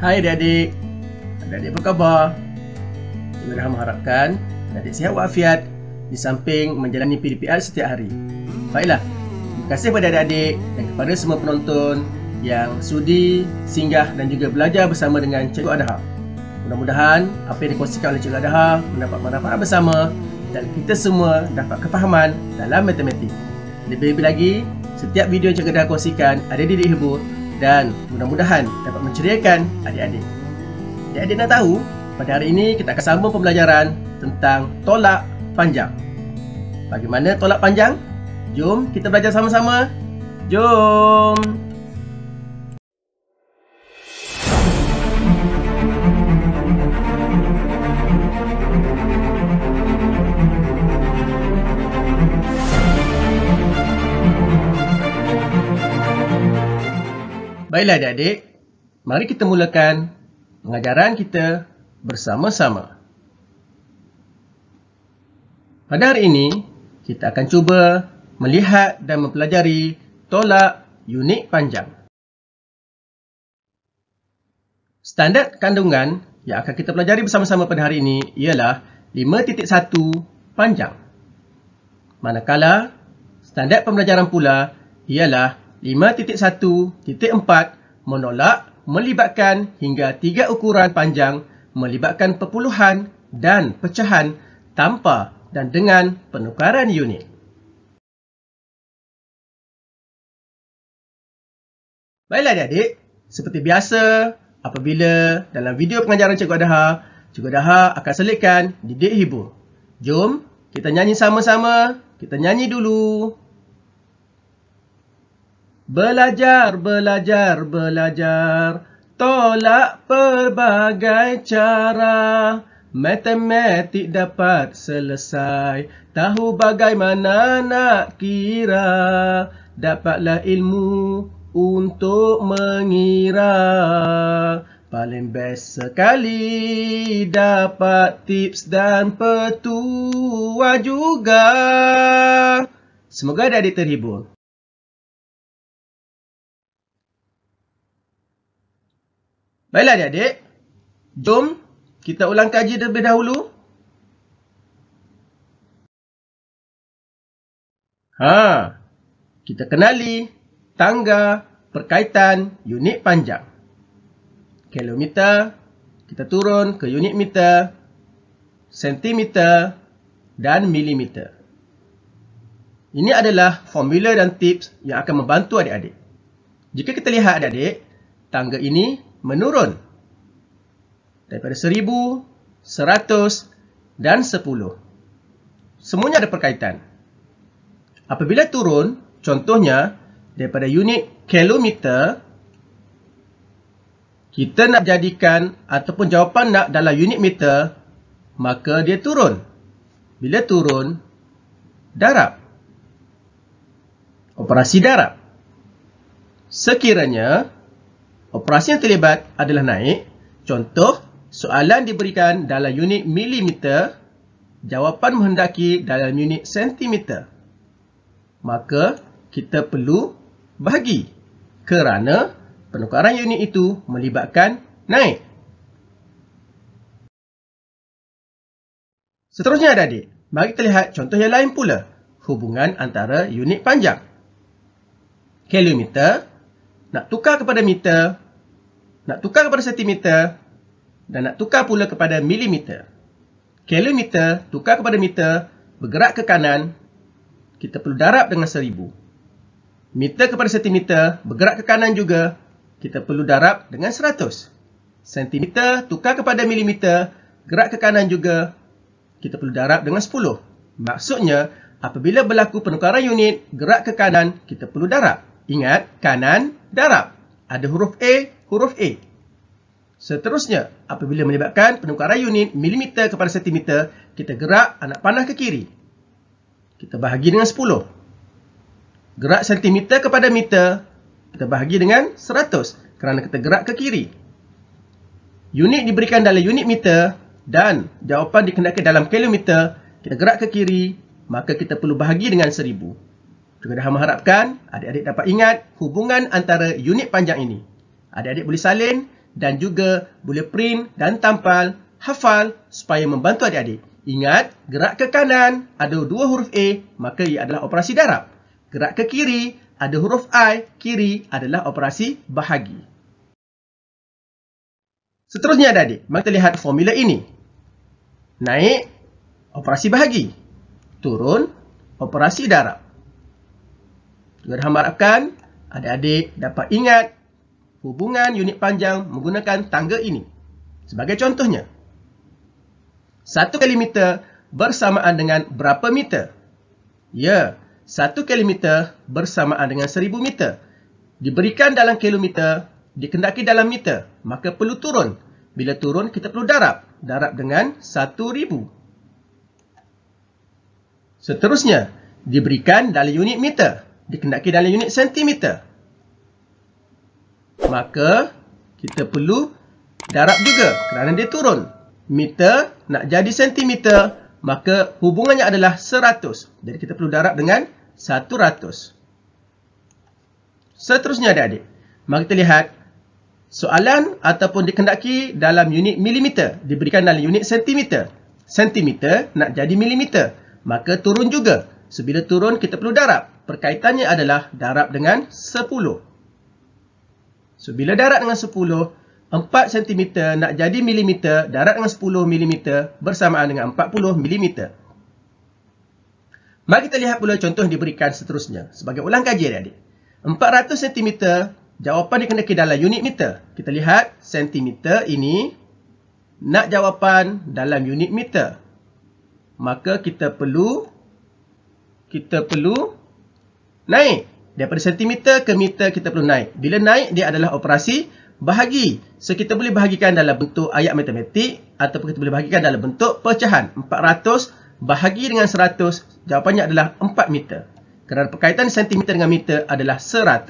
Hai adik-adik Adik-adik apa khabar? Kita dah mengharapkan adik sihat wafiat Di samping menjalani PDPR setiap hari Baiklah Terima kasih kepada adik-adik Dan kepada semua penonton Yang sudi singgah dan juga belajar bersama dengan Cikgu Adha Mudah-mudahan apa yang dikongsikan oleh Cikgu Adha Mendapat manfaat bersama Dan kita semua dapat kefahaman dalam matematik Lebih-lebih lagi Setiap video yang Cikgu Adha kongsikan ada di Dihibur dan mudah-mudahan dapat menceriakan adik-adik. Adik-adik nak tahu, pada hari ini kita akan sambung pembelajaran tentang tolak panjang. Bagaimana tolak panjang? Jom kita belajar sama-sama. Jom! Baiklah adik-adik, mari kita mulakan pengajaran kita bersama-sama. Pada hari ini, kita akan cuba melihat dan mempelajari tolak unit panjang. Standard kandungan yang akan kita pelajari bersama-sama pada hari ini ialah 5.1 panjang. Manakala, standard pembelajaran pula ialah 5.2 5.1.4 menolak melibatkan hingga tiga ukuran panjang melibatkan perpuluhan dan pecahan tanpa dan dengan penukaran unit. Baiklah adik-adik, seperti biasa apabila dalam video pengajaran Cikgu Adha, Cikgu Adha akan selitkan didik hibur. Jom kita nyanyi sama-sama, kita nyanyi dulu. Belajar, belajar, belajar. Tolak pelbagai cara. Matematik dapat selesai. Tahu bagaimana nak kira. Dapatlah ilmu untuk mengira. Paling best sekali dapat tips dan petua juga. Semoga adik-adik terhibur. Baiklah adik-adik. Jom kita ulang kaji terlebih dahulu. Ha. Kita kenali tangga perkaitan unit panjang. Kilometer. Kita turun ke unit meter. Sentimeter. Dan milimeter. Ini adalah formula dan tips yang akan membantu adik-adik. Jika kita lihat adik-adik, tangga ini menurun daripada 1100 dan 10. Semuanya ada perkaitan. Apabila turun, contohnya daripada unit kilometer kita nak jadikan ataupun jawapan nak dalam unit meter maka dia turun. Bila turun darab. Operasi darab. Sekiranya Operasi yang terlibat adalah naik. Contoh, soalan diberikan dalam unit milimeter, jawapan menghendaki dalam unit sentimeter. Maka, kita perlu bagi kerana penukaran unit itu melibatkan naik. Seterusnya ada adik mari kita lihat contoh yang lain pula. Hubungan antara unit panjang. Kilometer, nak tukar kepada meter, nak tukar kepada sentimeter dan nak tukar pula kepada milimeter. Kilometer tukar kepada meter bergerak ke kanan kita perlu darab dengan seribu. Meter kepada sentimeter bergerak ke kanan juga kita perlu darab dengan seratus. Sentimeter tukar kepada milimeter gerak ke kanan juga kita perlu darab dengan sepuluh. Maksudnya apabila berlaku penukaran unit gerak ke kanan kita perlu darab. Ingat kanan darab. Ada huruf A huruf A. Seterusnya, apabila melibatkan penukaran unit milimeter kepada sentimeter, kita gerak anak panah ke kiri. Kita bahagi dengan 10. Gerak sentimeter kepada meter, kita bahagi dengan 100 kerana kita gerak ke kiri. Unit diberikan dalam unit meter dan jawapan dikendaki dalam kilometer, kita gerak ke kiri, maka kita perlu bahagi dengan 1000. Juga dah mengharapkan adik-adik dapat ingat hubungan antara unit panjang ini. Adik-adik boleh salin dan juga boleh print dan tampal hafal supaya membantu adik-adik. Ingat, gerak ke kanan ada dua huruf A, maka ia adalah operasi darab. Gerak ke kiri ada huruf I, kiri adalah operasi bahagi. Seterusnya adik-adik, mari kita lihat formula ini. Naik, operasi bahagi. Turun, operasi darab. Juga harapkan adik-adik dapat ingat hubungan unit panjang menggunakan tangga ini. Sebagai contohnya, 1 kali bersamaan dengan berapa meter? Ya, 1 kali bersamaan dengan 1000 meter. Diberikan dalam kilometer, dikendaki dalam meter, maka perlu turun. Bila turun, kita perlu darab. Darab dengan 1000. Seterusnya, diberikan dalam unit meter, dikendaki dalam unit sentimeter, maka kita perlu darab juga kerana dia turun. Meter nak jadi sentimeter, maka hubungannya adalah 100. Jadi kita perlu darab dengan 100. Seterusnya adik-adik, mari kita lihat soalan ataupun dikendaki dalam unit milimeter. Diberikan dalam unit sentimeter. Sentimeter nak jadi milimeter, maka turun juga. Sebila turun, kita perlu darab. Perkaitannya adalah darab dengan So, bila darat dengan 10, 4 cm nak jadi milimeter, darat dengan 10 mm bersamaan dengan 40 mm. Mari kita lihat pula contoh yang diberikan seterusnya. Sebagai ulang kaji, adik-adik. 400 cm, jawapan dikenakan dalam unit meter. Kita lihat, cm ini nak jawapan dalam unit meter. Maka kita perlu, kita perlu naik. Daripada sentimeter ke meter kita perlu naik. Bila naik dia adalah operasi bahagi. So kita boleh bahagikan dalam bentuk ayat matematik ataupun kita boleh bahagikan dalam bentuk pecahan. 400 bahagi dengan 100 jawapannya adalah 4 meter. Kerana perkaitan sentimeter dengan meter adalah 100.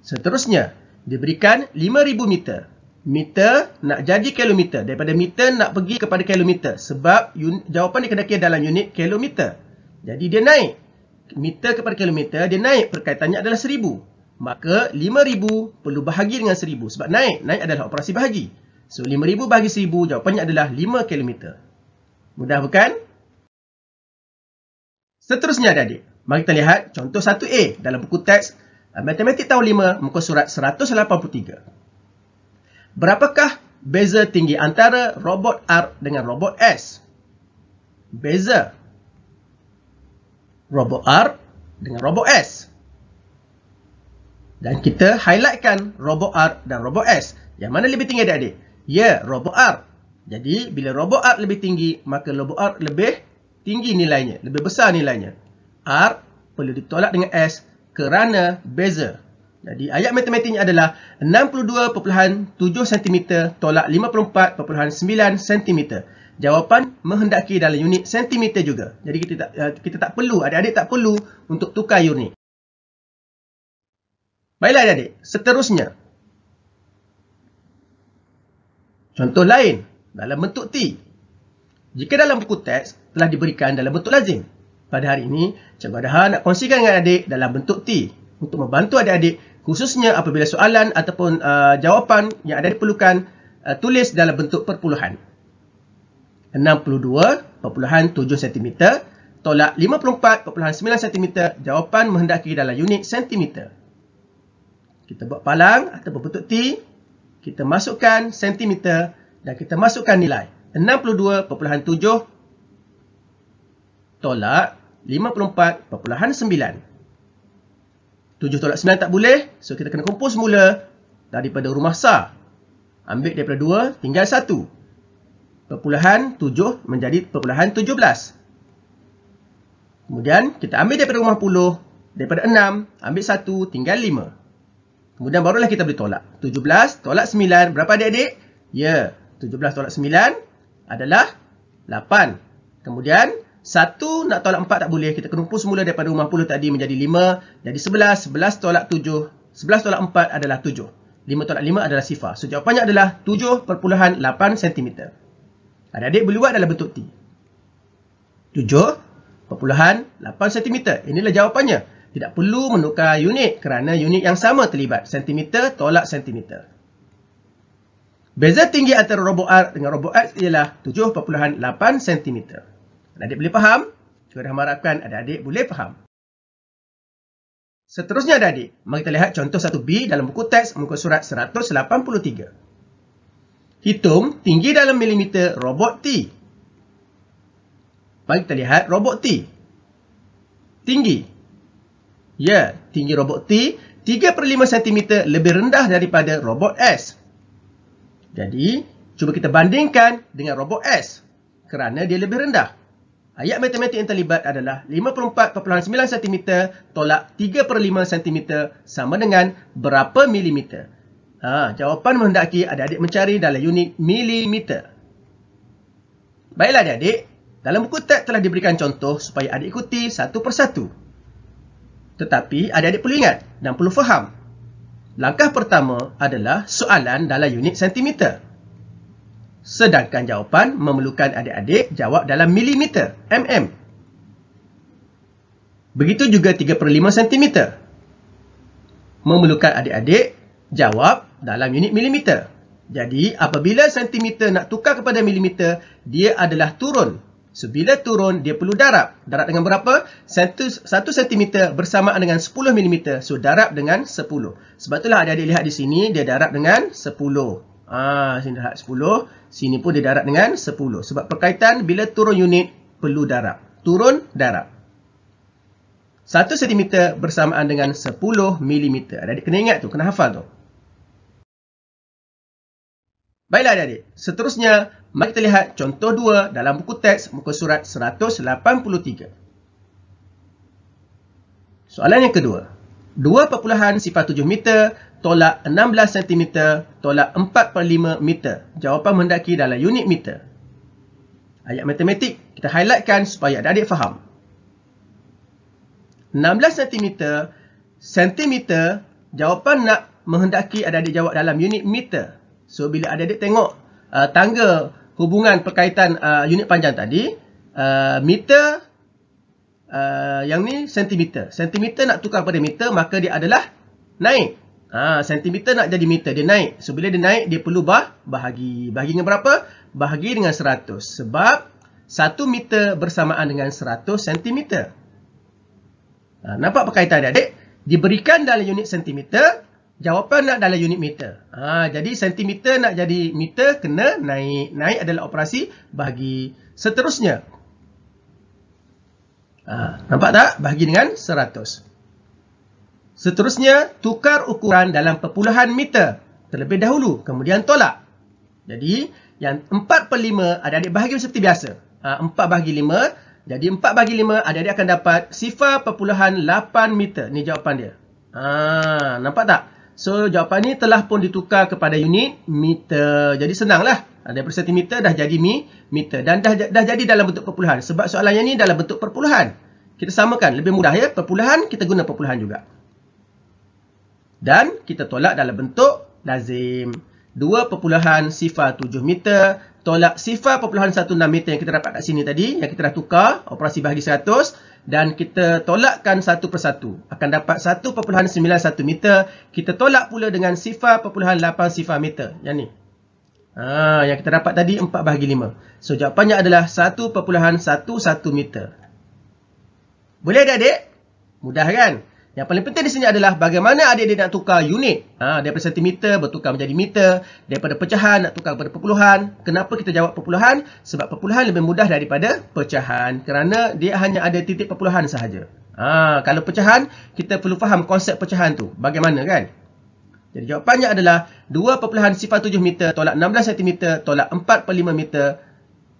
Seterusnya diberikan 5000 meter. Meter nak jadi kilometer. Daripada meter nak pergi kepada kilometer. Sebab jawapan dia dalam unit kilometer. Jadi dia naik meter kepada kilometer, dia naik perkaitannya adalah seribu, Maka lima ribu perlu bahagi dengan seribu Sebab naik, naik adalah operasi bahagi. So ribu bahagi seribu jawapannya adalah lima kilometer. Mudah bukan? Seterusnya adik-adik, mari kita lihat contoh 1A dalam buku teks eh, Matematik tahun 5, muka surat 183. Berapakah beza tinggi antara robot R dengan robot S? Beza Robo R dengan Robo S. Dan kita highlightkan Robo R dan Robo S. Yang mana lebih tinggi adik-adik? Ya, Robo R. Jadi, bila Robo R lebih tinggi, maka Robo R lebih tinggi nilainya. Lebih besar nilainya. R perlu ditolak dengan S kerana beza. Jadi ayat matematiknya adalah 62.7 cm tolak 54.9 cm. Jawapan menghendaki dalam unit sentimeter juga. Jadi kita tak, eh, kita tak perlu, adik-adik tak perlu untuk tukar unit. Baiklah adik-adik, seterusnya. Contoh lain dalam bentuk T. Jika dalam buku teks telah diberikan dalam bentuk lazim. Pada hari ini, cikgu Adahan nak kongsikan dengan adik dalam bentuk T. Untuk membantu adik-adik khususnya apabila soalan ataupun uh, jawapan yang ada diperlukan uh, tulis dalam bentuk perpuluhan. 62.7 cm tolak 54.9 cm jawapan menghendaki dalam unit cm. Kita buat palang atau bentuk T, kita masukkan cm dan kita masukkan nilai. 62.7 tolak 54.9 7 tolak 9 tak boleh. So, kita kena kumpul semula daripada rumah sah. Ambil daripada 2 tinggal 1. Perpuluhan 7 menjadi perpuluhan 17. Kemudian, kita ambil daripada rumah puluh, Daripada 6, ambil 1 tinggal 5. Kemudian, barulah kita boleh tolak. 17 tolak 9. Berapa adik-adik? Ya, 17 tolak 9 adalah 8. Kemudian, satu nak tolak empat tak boleh. Kita pun semula daripada rumah puluh tadi menjadi lima. Jadi sebelas. Sebelas tolak tujuh. Sebelas tolak empat adalah tujuh. Lima tolak lima adalah sifar. So jawapannya adalah tujuh perpuluhan lapan sentimeter. Adik-adik boleh buat dalam bentuk T. Tujuh perpuluhan lapan sentimeter. Inilah jawapannya. Tidak perlu menukar unit kerana unit yang sama terlibat. Sentimeter tolak sentimeter. Beza tinggi antara robot R dengan robot X ialah lapan sentimeter. Adik-adik boleh faham? Juga dah mengharapkan adik-adik boleh faham. Seterusnya adik-adik, mari kita lihat contoh 1B dalam buku teks muka surat 183. Hitung tinggi dalam milimeter robot T. Mari kita lihat robot T. Tinggi. Ya, tinggi robot T 3 per 5 cm lebih rendah daripada robot S. Jadi, cuba kita bandingkan dengan robot S kerana dia lebih rendah. Ayat matematik yang terlibat adalah 54.9 cm tolak 3.5 cm sama dengan berapa milimeter? Ha, jawapan menghendaki adik-adik mencari dalam unit milimeter. Baiklah adik-adik, dalam buku teks telah diberikan contoh supaya adik ikuti satu persatu. Tetapi adik-adik perlu ingat dan perlu faham. Langkah pertama adalah soalan dalam unit sentimeter. Sedangkan jawapan memerlukan adik-adik jawab dalam milimeter, mm. Begitu juga 3 per 5 cm. Memerlukan adik-adik jawab dalam unit milimeter. Jadi apabila sentimeter nak tukar kepada milimeter, dia adalah turun. So bila turun, dia perlu darab. Darab dengan berapa? 1 sentimeter bersamaan dengan 10 milimeter. So darab dengan 10. Sebab itulah adik-adik lihat di sini, dia darab dengan 10 Haa, ah, sini darab 10. Sini pun dia darat dengan 10. Sebab perkaitan bila turun unit, perlu darab. Turun, darab. 1 cm bersamaan dengan 10 mm. Ada adik kena ingat tu, kena hafal tu. Baiklah adik Seterusnya, mari kita lihat contoh 2 dalam buku teks muka surat 183. Soalan yang kedua. 2.7 meter, tolak 16 cm, tolak 4.5 meter. Jawapan mendaki dalam unit meter. Ayat matematik, kita highlightkan supaya adik-adik faham. 16 cm, cm, jawapan nak menghendaki adik-adik jawab dalam unit meter. So, bila adik-adik tengok uh, tangga hubungan perkaitan uh, unit panjang tadi, uh, meter, meter, uh, yang ni sentimeter. Sentimeter nak tukar pada meter, maka dia adalah naik. Ha, sentimeter nak jadi meter, dia naik. So, bila dia naik, dia perlu bah bahagi. Bahagi dengan berapa? Bahagi dengan 100. Sebab 1 meter bersamaan dengan 100 sentimeter. Ha, nampak perkaitan dia, adik? Diberikan dalam unit sentimeter, jawapan nak dalam unit meter. Ha, jadi, sentimeter nak jadi meter, kena naik. Naik adalah operasi bahagi. Seterusnya, Ha, nampak tak? Bahagi dengan 100. Seterusnya, tukar ukuran dalam perpuluhan meter terlebih dahulu. Kemudian tolak. Jadi, yang 4 per 5 adik-adik bahagi seperti biasa. Ha, 4 bahagi 5. Jadi, 4 bahagi 5 adik-adik akan dapat sifar perpuluhan 8 meter. Ini jawapan dia. Ha, nampak tak? So, jawapan ni telah pun ditukar kepada unit meter. Jadi, senanglah. Ah, daripada sentimeter dah jadi mi, meter. Dan dah, dah jadi dalam bentuk perpuluhan. Sebab soalan yang ni dalam bentuk perpuluhan. Kita samakan. Lebih mudah ya. Perpuluhan, kita guna perpuluhan juga. Dan kita tolak dalam bentuk lazim. dua perpuluhan sifar tujuh meter. Tolak sifar perpuluhan satu enam meter yang kita dapat kat sini tadi. Yang kita dah tukar. Operasi bahagi seratus Dan kita tolakkan satu persatu. Akan dapat satu perpuluhan sembilan satu meter. Kita tolak pula dengan sifar perpuluhan lapan sifar meter. Yang ni. Ha, yang kita dapat tadi 4 bahagi 5. So, jawapannya adalah 1.11 meter. Boleh tak, adik? Mudah kan? Yang paling penting di sini adalah bagaimana adik-adik nak tukar unit. Ha, daripada sentimeter bertukar menjadi meter. Daripada pecahan nak tukar kepada perpuluhan. Kenapa kita jawab perpuluhan? Sebab perpuluhan lebih mudah daripada pecahan. Kerana dia hanya ada titik perpuluhan sahaja. Ha, kalau pecahan, kita perlu faham konsep pecahan tu. Bagaimana kan? Jadi jawapannya adalah 2.07 meter tolak 16 cm tolak 4.5 meter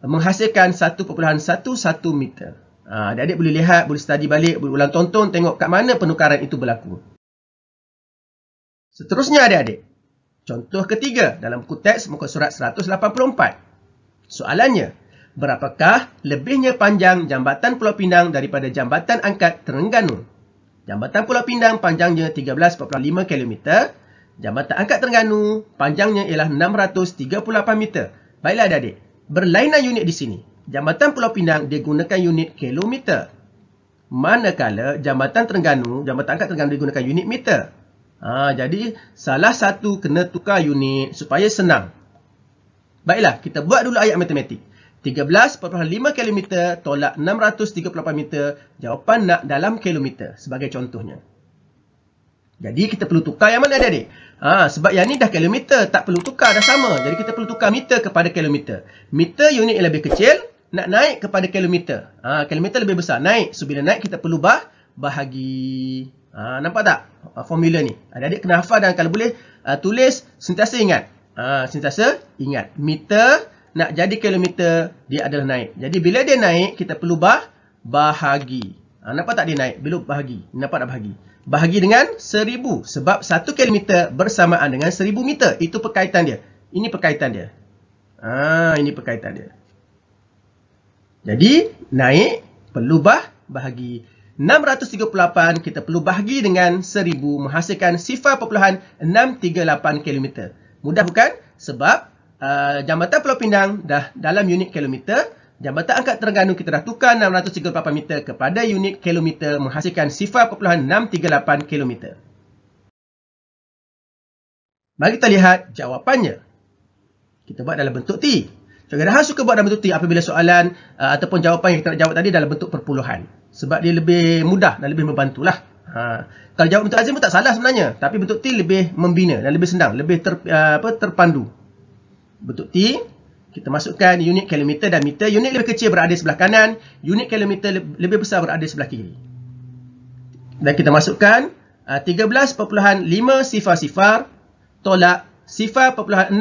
menghasilkan 1.11 meter. Ha, adik-adik boleh lihat, boleh study balik, boleh ulang tonton tengok kat mana penukaran itu berlaku. Seterusnya adik-adik, contoh ketiga dalam buku teks muka surat 184. Soalannya, berapakah lebihnya panjang jambatan Pulau Pinang daripada jambatan angkat Terengganu? Jambatan Pulau Pinang panjangnya 13.5 kilometer. Jambatan Angkat Terengganu panjangnya ialah 638 meter. Baiklah adik-adik, berlainan unit di sini. Jambatan Pulau Pinang digunakan unit kilometer. Manakala Jambatan Terengganu, Jambatan Angkat Terengganu digunakan unit meter. Ha, jadi, salah satu kena tukar unit supaya senang. Baiklah, kita buat dulu ayat matematik. 13.5 km tolak 638 meter. Jawapan nak dalam kilometer sebagai contohnya. 13.5 jadi kita perlu tukar yang mana dia ni? Ha, sebab yang ni dah kilometer, tak perlu tukar, dah sama. Jadi kita perlu tukar meter kepada kilometer. Meter unit yang lebih kecil, nak naik kepada kilometer. Ha, kilometer lebih besar, naik. So bila naik kita perlu bah bahagi. Ha, nampak tak ha, formula ni? Adik-adik kena hafal dan kalau boleh uh, tulis, sentiasa ingat. Ha, sentiasa ingat. Meter nak jadi kilometer, dia adalah naik. Jadi bila dia naik, kita perlu bah bahagi. Ha, nampak tak dia naik? Bila bahagi. Nampak tak Bahagi bahagi dengan seribu sebab satu kilometer bersamaan dengan seribu meter. Itu perkaitan dia. Ini perkaitan dia. Ah, ini perkaitan dia. Jadi, naik perlu bah bahagi 638 kita perlu bahagi dengan seribu menghasilkan sifar perpuluhan 638 kilometer Mudah bukan? Sebab uh, jambatan Pulau Pinang dah dalam unit kilometer. Jabatan Angkat Terengganu kita dah tukar 638 meter kepada unit kilometer menghasilkan sifar 638 kilometer. Mari kita lihat jawapannya. Kita buat dalam bentuk T. Cikgu suka buat dalam bentuk T apabila soalan uh, ataupun jawapan yang kita nak jawab tadi dalam bentuk perpuluhan. Sebab dia lebih mudah dan lebih membantulah. Ha. Kalau jawab bentuk azim pun tak salah sebenarnya. Tapi bentuk T lebih membina dan lebih senang. Lebih ter, uh, apa, terpandu. Bentuk T kita masukkan unit kilometer dan meter. Unit lebih kecil berada sebelah kanan, unit kilometer lebih besar berada sebelah kiri. Dan kita masukkan 13.5 uh, sifar-sifar tolak sifar 638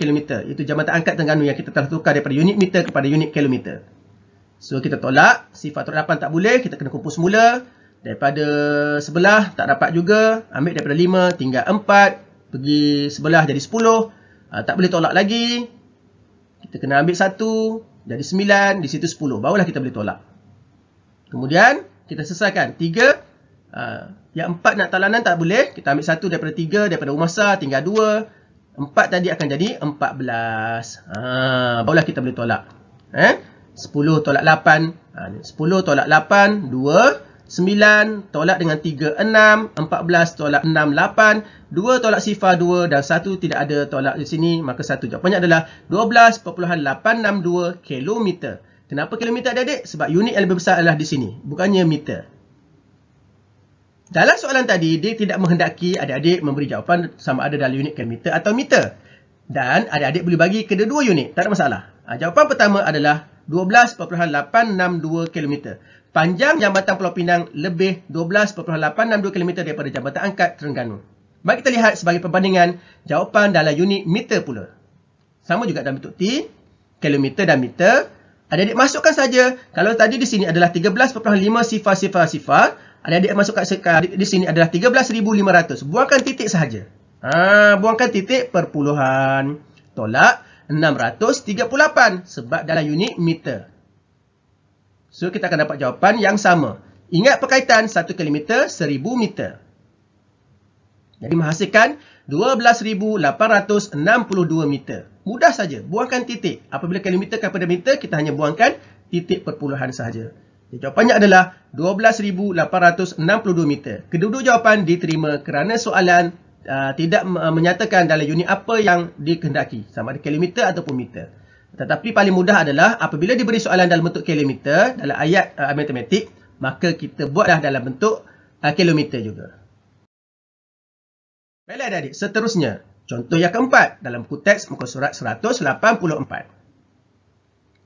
kilometer. Itu jamatan angkat Terengganu yang kita telah tukar daripada unit meter kepada unit kilometer. So kita tolak, sifar 8 tak boleh, kita kena kumpul semula. Daripada sebelah tak dapat juga, ambil daripada 5 tinggal 4, pergi sebelah jadi 10. Uh, tak boleh tolak lagi, kita kena ambil satu, jadi sembilan, di situ sepuluh. Barulah kita boleh tolak. Kemudian, kita selesaikan. Tiga, uh, yang empat nak talanan tak boleh. Kita ambil satu daripada tiga, daripada rumah sah, tinggal dua. Empat tadi akan jadi empat belas. Ha, barulah kita boleh tolak. Eh? Sepuluh tolak lapan. Ah, sepuluh tolak lapan, dua. 9 tolak dengan 3, 6, 14 tolak 6, 8, 2 tolak sifar 2 dan 1 tidak ada tolak di sini. Maka satu jawapannya adalah 12.862 km. Kenapa kilometer adik-adik? Sebab unit yang lebih besar adalah di sini. Bukannya meter. Dalam soalan tadi, dia tidak menghendaki adik-adik memberi jawapan sama ada dalam unit kilometer atau meter. Dan adik-adik boleh bagi kedua-dua unit. Tak ada masalah. Ah, jawapan pertama adalah 12.862 km. Panjang jambatan Pulau Pinang lebih 12.862 km daripada jambatan angkat Terengganu. Mari kita lihat sebagai perbandingan jawapan dalam unit meter pula. Sama juga dalam bentuk T, kilometer dan meter. Adik-adik masukkan saja kalau tadi di sini adalah 13.5 sifar-sifar-sifar. Adik-adik masukkan sekarang ah, di sini adalah 13,500. Buangkan titik sahaja. Ha, buangkan titik perpuluhan. Tolak 638 sebab dalam unit meter. So, kita akan dapat jawapan yang sama. Ingat perkaitan 1 km 1000 meter. Jadi, menghasilkan 12,862 meter. Mudah saja. Buangkan titik. Apabila kilometer kepada meter, kita hanya buangkan titik perpuluhan sahaja. Jadi, jawapannya adalah 12,862 meter. Kedua-dua jawapan diterima kerana soalan uh, tidak uh, menyatakan dalam unit apa yang dikehendaki. Sama ada kilometer ataupun meter. Tetapi paling mudah adalah apabila diberi soalan dalam bentuk kilometer dalam ayat uh, matematik, maka kita buatlah dalam bentuk uh, kilometer juga. Baiklah adik-adik, seterusnya. Contoh yang keempat dalam buku teks muka surat 184.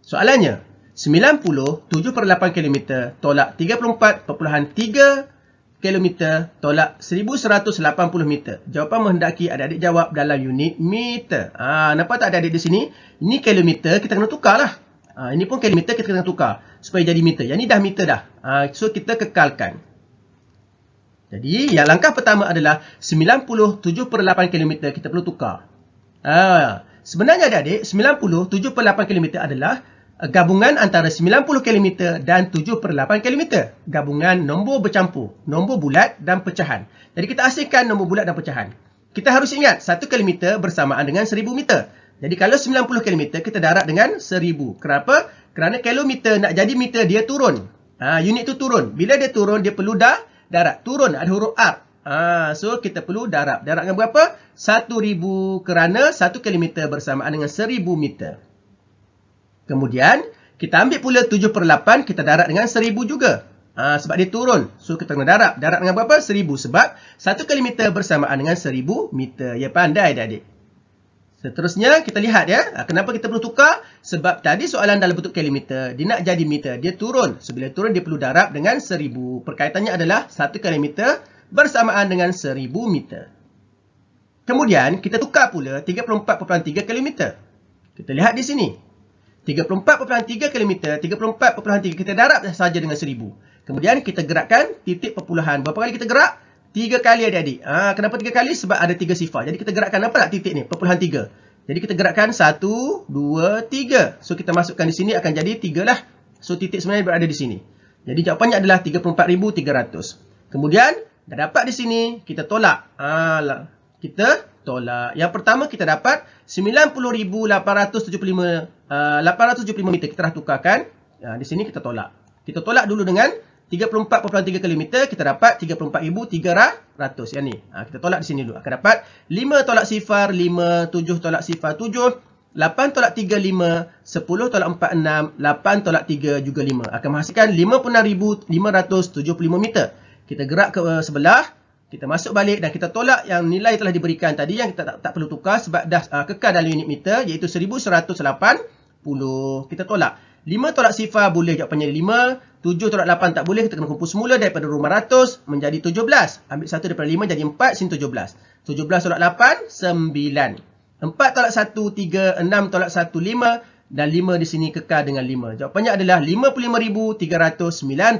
Soalannya, 90 7 per 8 kilometer tolak 34.3 kilometer tolak 1180 meter. Jawapan menghendaki adik-adik jawab dalam unit meter. Ah ha, nampak tak adik-adik di sini? Ini kilometer kita kena tukar lah. ha, ini pun kilometer kita kena tukar supaya jadi meter. Yang ini dah meter dah. ha, so kita kekalkan. Jadi yang langkah pertama adalah 97/8 per kilometer kita perlu tukar. Ah ha, sebenarnya adik-adik 97/8 per kilometer adalah gabungan antara 90 km dan 7/8 km, gabungan nombor bercampur, nombor bulat dan pecahan. Jadi kita asingkan nombor bulat dan pecahan. Kita harus ingat 1 km bersamaan dengan 1000 meter. Jadi kalau 90 km kita darab dengan 1000. Kenapa? Kerana kilometer nak jadi meter dia turun. Ha, unit tu turun. Bila dia turun dia perlu dah darab. Turun ada huruf R. Ha, so kita perlu darab. Darab dengan berapa? 1000 kerana 1 km bersamaan dengan 1000 meter. Kemudian, kita ambil pula 7 per 8, kita darab dengan 1000 juga. Ha, sebab dia turun. So, kita kena darab. Darab dengan berapa? 1000. Sebab 1 kali meter bersamaan dengan 1000 meter. Ya, pandai adik-adik. Seterusnya, kita lihat ya. Ha, kenapa kita perlu tukar? Sebab tadi soalan dalam bentuk kilometer. Dia nak jadi meter. Dia turun. So, bila turun, dia perlu darab dengan 1000. Perkaitannya adalah 1 kilometer bersamaan dengan 1000 meter. Kemudian, kita tukar pula 34.3 kilometer. Kita lihat di sini. 34.3 km, 34.3 kita darab saja dengan 1000. Kemudian kita gerakkan titik perpuluhan. Berapa kali kita gerak? 3 kali adik-adik. Ha, kenapa 3 kali? Sebab ada 3 sifar. Jadi kita gerakkan apa nak titik ni? Perpuluhan 3. Jadi kita gerakkan 1, 2, 3. So kita masukkan di sini akan jadi 3 lah. So titik sebenarnya berada di sini. Jadi jawapannya adalah 34,300. Kemudian dah dapat di sini, kita tolak. Ha, lah. kita tolak. Yang pertama kita dapat 90,875 uh, meter. Kita dah tukarkan. Uh, di sini kita tolak. Kita tolak dulu dengan 34.3 km kita dapat 34300 yang ni. Ha, kita tolak di sini dulu. Akan dapat 5 tolak sifar 5, 7 tolak sifar 7, 8 tolak 35, 10 tolak 46, 8 tolak 3 juga 5. Akan menghasilkan 56575 meter. Kita gerak ke uh, sebelah kita masuk balik dan kita tolak yang nilai telah diberikan tadi yang kita tak, tak perlu tukar sebab dah uh, kekal dalam unit meter iaitu 1180. Kita tolak. 5 tolak sifar boleh jawapannya 5. 7 tolak 8 tak boleh. Kita kena kumpul semula daripada 500 menjadi 17. Ambil 1 daripada 5 jadi 4 sin 17. 17 tolak 8, 9. 4 tolak 1, 3, 6 tolak 1, 5. Dan 5 di sini kekal dengan 5. Jawapannya adalah 55,395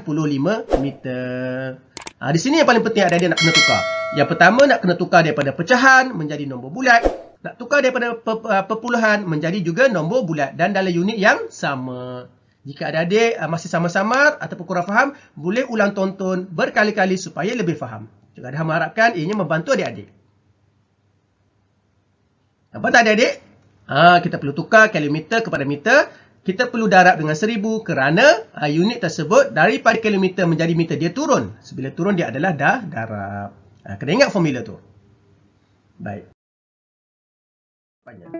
meter. Ha, di sini yang paling penting ada dia nak kena tukar. Yang pertama nak kena tukar daripada pecahan menjadi nombor bulat. Nak tukar daripada ha, perpuluhan menjadi juga nombor bulat dan dalam unit yang sama. Jika ada adik ha, masih sama-sama ataupun kurang faham, boleh ulang tonton berkali-kali supaya lebih faham. Juga ada, mengharapkan ini membantu adik-adik. Nampak tak adik-adik? Ha, kita perlu tukar kilometer kepada meter kita perlu darab dengan seribu kerana uh, unit tersebut daripada kilometer menjadi meter dia turun. Bila turun dia adalah dah darab. Uh, kena ingat formula tu. Baik. Banyak.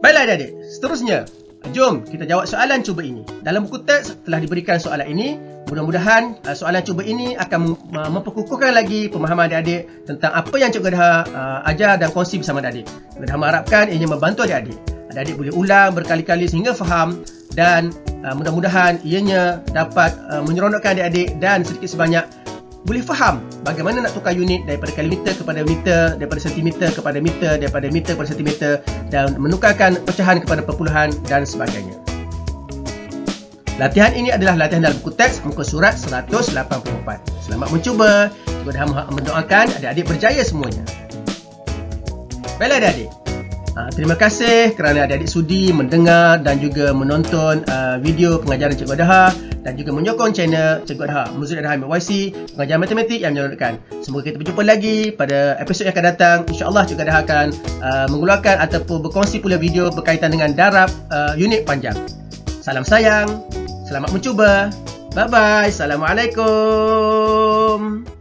Baiklah adik-adik. Seterusnya. Jom kita jawab soalan cuba ini. Dalam buku teks telah diberikan soalan ini. Mudah-mudahan uh, soalan cuba ini akan memperkukuhkan lagi pemahaman adik-adik tentang apa yang cikgu dah uh, ajar dan kongsi bersama adik-adik. Cikgu dah mengharapkan ianya membantu adik-adik. Adik-adik boleh ulang berkali-kali sehingga faham dan uh, mudah-mudahan ianya dapat menyeronokkan adik-adik dan sedikit sebanyak boleh faham bagaimana nak tukar unit daripada kilometer kepada meter, daripada sentimeter kepada meter, daripada meter kepada sentimeter dan menukarkan pecahan kepada perpuluhan dan sebagainya. Latihan ini adalah latihan dalam buku teks muka surat 184. Selamat mencuba. Juga dah mohon mendoakan adik-adik berjaya semuanya. Baiklah adik-adik. Ha, terima kasih kerana adik-adik sudi mendengar dan juga menonton uh, video pengajaran Cikgu Dahar dan juga menyokong channel Cikgu Adha Muzik Adha MYC pengajian matematik yang menyeluruhkan semoga kita berjumpa lagi pada episod yang akan datang insyaAllah Cikgu Adha akan uh, mengeluarkan ataupun berkongsi pula video berkaitan dengan darab uh, unit panjang salam sayang selamat mencuba bye bye assalamualaikum